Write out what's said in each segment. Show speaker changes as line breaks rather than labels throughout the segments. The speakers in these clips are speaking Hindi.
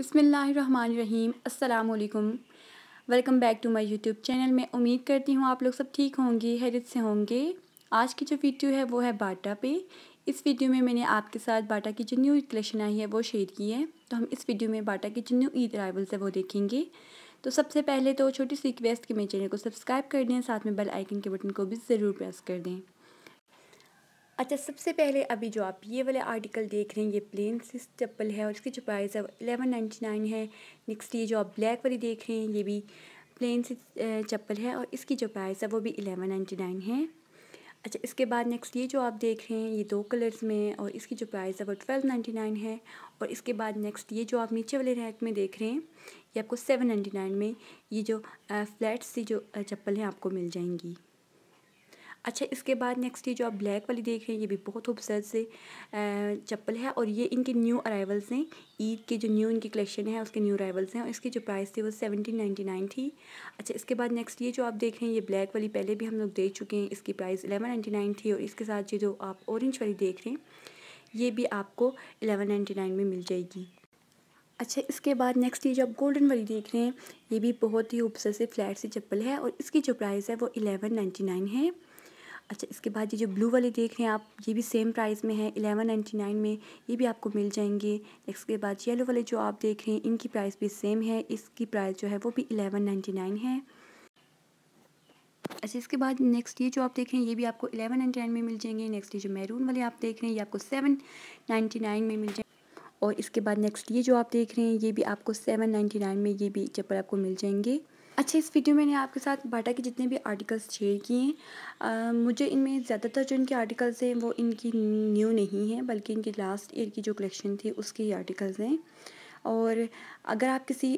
अस्सलाम वालेकुम welcome back to my YouTube channel मैं उम्मीद करती हूँ आप लोग सब ठीक होंगे हैरत से होंगे आज की जो वीडियो है वो है बाटा पे इस वीडियो में मैंने आपके साथ बाटा की जो न्यू कलेक्शन आई है वो शेयर की है तो हम इस वीडियो में बाटा की जो न्यू ईद अराइवल्स है वो देखेंगे तो सबसे पहले तो छोटी सी रिक्वेस्ट कि मेरे चैनल को सब्सक्राइब कर दें साथ में बेल आइकन के बटन को भी ज़रूर प्रेस कर दें अच्छा सबसे पहले अभी जो आप ये वाले आर्टिकल देख रहे हैं ये प्लेन सी चप्पल है और इसकी जो प्राइस है एलेवन नाइन्टी नाइन है नेक्स्ट ये जो आप ब्लैक वाली देख रहे हैं ये भी प्लेन सी चप्पल है और इसकी जो प्राइस है वो भी एलेवन नाइन्टी नाइन है अच्छा इसके बाद नेक्स्ट ये जो आप देख रहे हैं ये दो कलर्स में है और इसकी जो प्राइस है वो ट्वेल्व नाइन्टी नाइन है और इसके बाद नेक्स्ट ये जो आप नीचे वाले रैक में देख रहे हैं ये आपको सेवन नाइन्टी नाइन में ये जो फ्लैट सी जो चप्पल हैं आपको मिल जाएंगी अच्छा इसके बाद नेक्स्ट ये जो आप ब्लैक वाली देख रहे हैं ये भी बहुत खूबसूरत से चप्पल है और ये इनके न्यू अराइवल्स हैं ईद के जो न्यू इनकी कलेक्शन है उसके न्यू अराइवल्स हैं और इसकी जो प्राइस थी वो सेवनटीन नाइन्टी नाइन थी अच्छा इसके बाद नेक्स्ट ये जो आप देख रहे हैं ये ब्लैक वाली पहले भी हम लोग देख चुके हैं इसकी प्राइस एलेवन नाइन्टी नाइन थी और इसके साथ ये जो आप औरेंज वाली देख रहे हैं ये भी आपको एलेवन नाइन्टी नाइन में मिल जाएगी अच्छा इसके बाद नेक्स्ट ये जो आप गोल्डन वाली देख रहे हैं ये भी बहुत ही खूबसूरत से फ्लैट सी चप्पल है और इसकी जो प्राइस है वो एलेवन नाइन्टी नाइन है अच्छा इसके बाद ये जो ब्लू वाले देख रहे हैं आप ये भी सेम प्राइस में है एलेवन नाइन्टी नाइन में ये भी आपको मिल जाएंगे इसके बाद येलो वाले जो आप देख रहे हैं इनकी प्राइस भी सेम है इसकी प्राइस जो है वो भी एलेवन नाइन्टी नाइन है अच्छा इसके बाद नेक्स्ट ये जो आप देख रहे हैं ये भी आपको एलेवन नाइन्टी नाइन में मिल जाएंगे नेक्स्ट ये जो मैरून वाले आप देख रहे हैं ये आपको सेवन नाइन्टी नाइन में मिल जाएंगे और इसके बाद नेक्स्ट ये जो आप देख रहे हैं ये भी आपको सेवन नाइन्टी नाइन में ये भी चप्पल आपको मिल जाएंगे अच्छा इस वीडियो में मैंने आपके साथ बाटा के जितने भी आर्टिकल्स शेयर किए हैं मुझे इनमें ज़्यादातर जो इनके आर्टिकल्स हैं वो इनकी न्यू नहीं हैं बल्कि इनकी लास्ट ईयर की जो कलेक्शन थी उसके ही आर्टिकल्स हैं और अगर आप किसी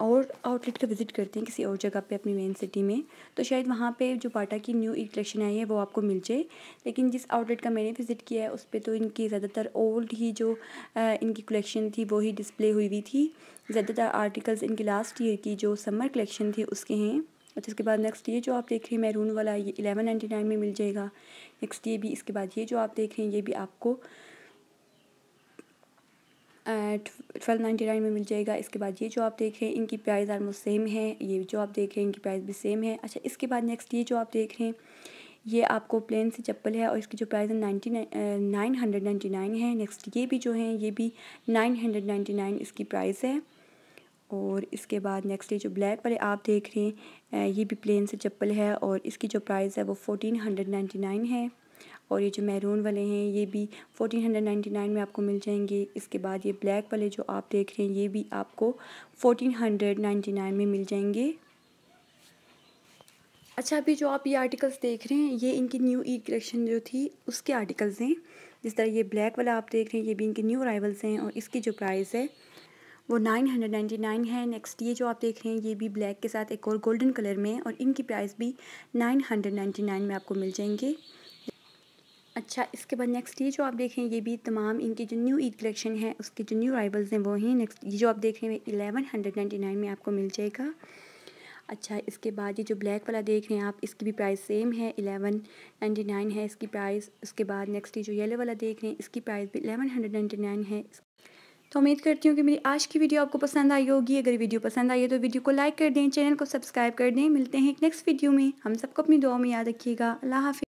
और आउटलेट का विज़िट करते हैं किसी और जगह पे अपनी मेन सिटी में तो शायद वहाँ पे जो बाटा की न्यू कलेक्शन आई है वो आपको मिल जाए लेकिन जिस आउटलेट का मैंने विज़िट किया है उस पर तो इनकी ज़्यादातर ओल्ड ही जो इनकी कलेक्शन थी वो ही डिस्प्ले हुई हुई थी ज़्यादातर आर्टिकल्स इनकी लास्ट ईयर की जो समर कलेक्शन थी उसके हैं और उसके बाद नेक्स्ट ये जो आप देख रहे हैं मैरून वाला ये एलेवन नाइन्टी नाइन में मिल जाएगा नेक्स्ट ये भी इसके बाद ये जो आप देख रहे हैं ये भी आपको ट्वेल्व नाइन्टी नाइन में मिल जाएगा इसके बाद ये जो आप देख रहे हैं इनकी प्राइस आलमोस्ट सेम है ये जो आप देख रहे हैं इनकी प्राइस भी सेम है अच्छा इसके बाद नेक्स्ट ये जो आप देख रहे हैं ये आपको प्लेन सी चप्पल है और इसकी जो प्राइस है ninety nine hundred ninety nine है नेक्स्ट ये भी जो है ये भी नाइन हंड्रेड नाइन्टी नाइन इसकी प्राइस है और इसके बाद नेक्स्ट ये जो ब्लैक वाले आप देख रहे हैं ये भी प्लेन से चप्पल है और इसकी जो प्राइस है वो फोर्टीन हंड्रेड नाइन्टी नाइन है और ये जो मैरून वाले हैं ये भी फोटीन हंड्रेड नाइन्टी नाइन में आपको मिल जाएंगे इसके बाद ये ब्लैक वाले जो आप देख रहे हैं ये भी आपको फोटीन हंड्रेड नाइन्टी नाइन में मिल जाएंगे अच्छा अभी जो आप ये आर्टिकल्स देख रहे हैं ये इनकी न्यू ईद कलेक्शन जो थी उसके आर्टिकल्स हैं जिस तरह ये ब्लैक वाला आप देख रहे हैं ये भी इनके न्यू अराइवल्स हैं और इसकी जो प्राइस है वो नाइन हंड्रेड नाइन्टी नाइन है नेक्स्ट ये जो आप देख रहे हैं ये भी ब्लैक के साथ एक और गोल्डन कलर में है और इनकी प्राइस भी नाइन हंड्रेड नाइन्टी नाइन में आपको मिल जाएंगे अच्छा इसके बाद नेक्स्ट ये जो आप देखें ये भी तमाम इनकी जो न्यू ईद कलेक्शन है उसके जो न्यू राइवल्स हैं वो हैं नेक्स्ट ये जो आप देख रहे हैं एलेवन हंड्रेड नाइन्टी नाइन में आपको मिल जाएगा अच्छा इसके बाद ये जो ब्लैक वाला देख रहे हैं आप इसकी भी प्राइस सेम है एलेवन नाइन्टी नाइन है इसकी प्राइस उसके बाद नेक्स्ट ये जो येलो वाला देख रहे हैं इसकी प्राइस भी एलेवन हंड्रेड नाइन्टी नाइन है तो उम्मीद करती हूँ कि मेरी आज की वीडियो आपको पसंद आई होगी अगर वीडियो पसंद आई है तो वीडियो को लाइक कर दें चैनल को सब्सक्राइब कर दें मिलते हैं एक नेक्स्ट वीडियो में हम सबको अपनी दुआ में याद रखिएगा अल्लाह हाफि